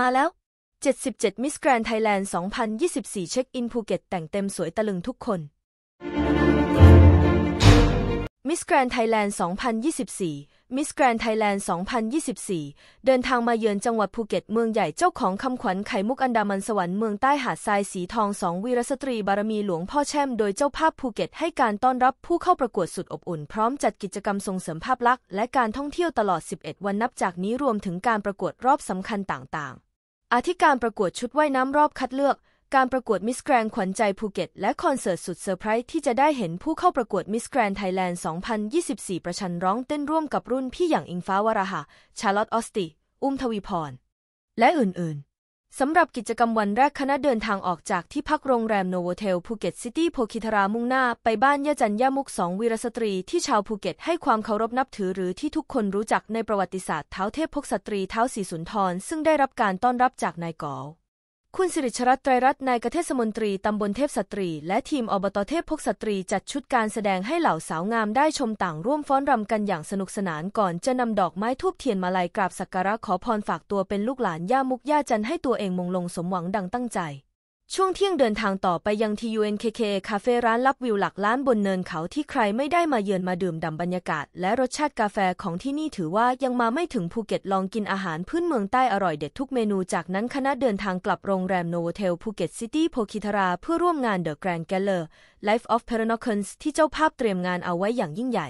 มาแล้ว 77มิสแกรนด์ไทยแลนด์2024 เช็คอินภูเก็ต แต่งเต็มสวยตะลึงทุกคนมิสแกรนด์ไทยแลนด์2024มิสแกรนไทยแลนด์2024 เดินทางมาเยือนจังหวัดภูเก็ต เมืองใหญ่เจ้าของคำขวัญไข่มุกอันดามันสวรรค์เมืองใต้หาดทรายสีทองสองวีรสตรีบารมีหลวงพ่อแช่ม โดยเจ้าภาพภูเก็ต ให้การต้อนรับผู้เข้าประกวดสุดอบอุ่น พร้อมจัดกิจกรรมส่งเสริมภาพลักษณ์และการท่องเที่ยวตลอด 11 วันนับจากนี้รวมถึงการประกวดรอบสำคัญต่างๆอธิการประกวดชุดว่ายน้ำรอบคัดเลือกการประกวดมิสแกรนขวัญใจภูเก็ต และคอนเสิร์ตสุดเซอร์ไพรส์ที่จะได้เห็นผู้เข้าประกวดมิสแกรนไทยแลนด์ 2024 ประชันร้องเต้นร่วมกับรุ่นพี่อย่างอิงฟ้าวราหะ ชาร์ลอตออสติ อุ้มทวีพร และอื่นๆ สำหรับกิจกรรมวันแรกคณะเดินทางออกจากที่พักโรงแรมโนโวเทลภูเก็ตซิตี้โพคิทรา มุ่งหน้าไปบ้านยะาจันยะามุกสองวีรสตรีที่ชาวภูเก็ต ให้ความเคารพนับถือหรือที่ทุกคนรู้จักในประวัติศาสตร์เท้าเทพพกสตรีเท้าสีสุนทร ซึ่งได้รับการต้อนรับจากนายกอลคุณสิริชรัตน์ไตรรัตน์นายกเทศมนตรี ตำบลเทพสตรี และทีมอบตเทพพกสตรีจัดชุดการแสดงให้เหล่าสาวงามได้ชมต่างร่วมฟ้อนรำกันอย่างสนุกสนานก่อนจะนำดอกไม้ทูบเทียนมาลัยกราบสักการะขอพรฝากตัวเป็นลูกหลานย่ามุกย่าจันให้ตัวเองมงลงสมหวังดังตั้งใจช่วงเที่ยงเดินทางต่อไปยัง TUNKK คาเฟ่ร้านลับวิวหลักล้านบนเนินเขาที่ใครไม่ได้มาเยือนมาดื่มด่ำบรรยากาศ และรสชาติกาแฟของที่นี่ถือว่ายังมาไม่ถึงภูเก็ตลองกินอาหารพื้นเมืองใต้อร่อยเด็ดทุกเมนูจากนั้นคณะเดินทางกลับโรงแรมโนเทลภูเก็ตซิตี้โพคิทราเพื่อร่วมงานเดดอะแกรน The ล r a n d ไลฟ์ออฟ e of รนอคเคิลส์ที่เจ้าภาพเตรียมงานเอาไว้อย่างยิ่งใหญ่